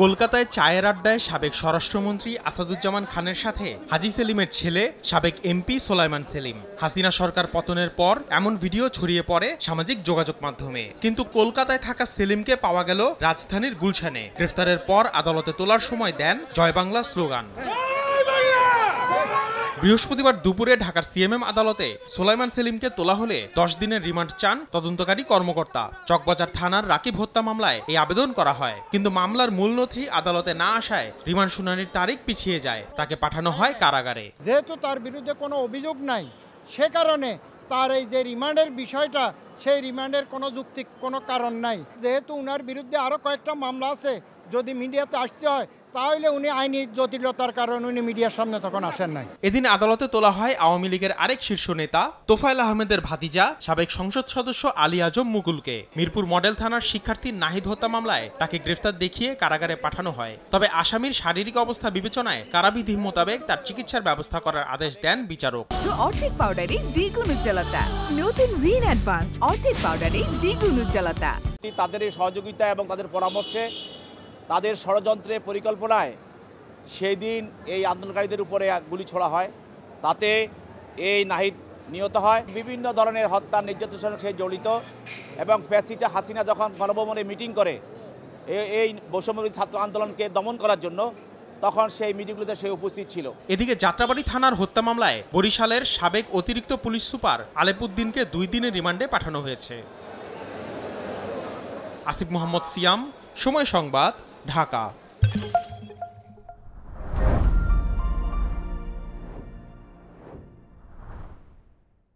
কলকাতায় চায়ের আড্ডায় সাবেক স্বরাষ্ট্রমন্ত্রী আসাদুজ্জামান খানের সাথে হাজি সেলিমের ছেলে সাবেক এমপি সোলাইমান সেলিম হাসিনা সরকার পতনের পর এমন ভিডিও ছড়িয়ে পড়ে সামাজিক যোগাযোগ মাধ্যমে কিন্তু কলকাতায় থাকা সেলিমকে পাওয়া গেল রাজধানীর গুলশানে গ্রেফতারের পর আদালতে তোলার সময় দেন বাংলা স্লোগান বৃহস্পতিবার দুপুরে ঢাকার সিএমএম আদালতে সোলাইমান সেলিমকে তোলা হলে দশ দিনের রিমান্ড চান তদন্তকারী কর্মকর্তা চকবাজার থানার রাকিব হত্যা মামলায় এই আবেদন করা হয় কিন্তু মামলার মূল নথি আদালতে না আসায় রিমান্ড শুনানির তারিখ পিছিয়ে যায় তাকে পাঠানো হয় কারাগারে যেহেতু তার বিরুদ্ধে কোনো অভিযোগ নাই সে কারণে তার এই যে রিমান্ডের বিষয়টা সেই রিমান্ডের কোনো যুক্তি কোনো কারণ নাই যেহেতু উনার বিরুদ্ধে আরও কয়েকটা মামলা আছে যদি মিডিয়াতে আসতে হয় তাহলে উনি আইনি জটিলতার কারণে উনি মিডিয়ার সামনে তখন আসেন নাই এদিন আদালতে তোলা হয় আওয়ামী লীগের আরেক শীর্ষ নেতা তোফাইল আহমেদের ভাতিজা সাবেক সংসদ সদস্য আলী আজম মুকুলকে মিরপুর মডেল থানার শিক্ষার্থী নাহিদ হত্যা মামলায় তাকে গ্রেফতার দেখিয়ে কারাগারে পাঠানো হয় তবে আসামির শারীরিক অবস্থা বিবেচনায় কারাবিধি মোতাবেক তার চিকিৎসার ব্যবস্থা করার আদেশ দেন বিচারক অর্ধেক পাউডারে দ্বিগুণ উজ্জ্বলতা নতুন রিন অ্যাডভান্সড অর্ধেক পাউডারে দ্বিগুণ উজ্জ্বলতা তাদের এই সহযোগিতা এবং তাদের পরামর্শে তাদের ষড়যন্ত্রে পরিকল্পনায় সেই দিন এই আন্দোলনকারীদের উপরে গুলি ছোড়া হয় তাতে এই নাহিদ নিহত হয় বিভিন্ন ধরনের হত্যা নির্যাতন সে জড়িত এবং ফ্যাসিটা হাসিনা যখন গণভবনে মিটিং করে এই বৈষম্যবিরোধী ছাত্র আন্দোলনকে দমন করার জন্য তখন সেই মিটিংগুলিতে সে উপস্থিত ছিল এদিকে যাত্রাবাড়ি থানার হত্যা মামলায় বরিশালের সাবেক অতিরিক্ত পুলিশ সুপার আলেপুদ্দিনকে দুই দিনের রিমান্ডে পাঠানো হয়েছে আসিফ মোহাম্মদ সিয়াম সময় সংবাদ ढाका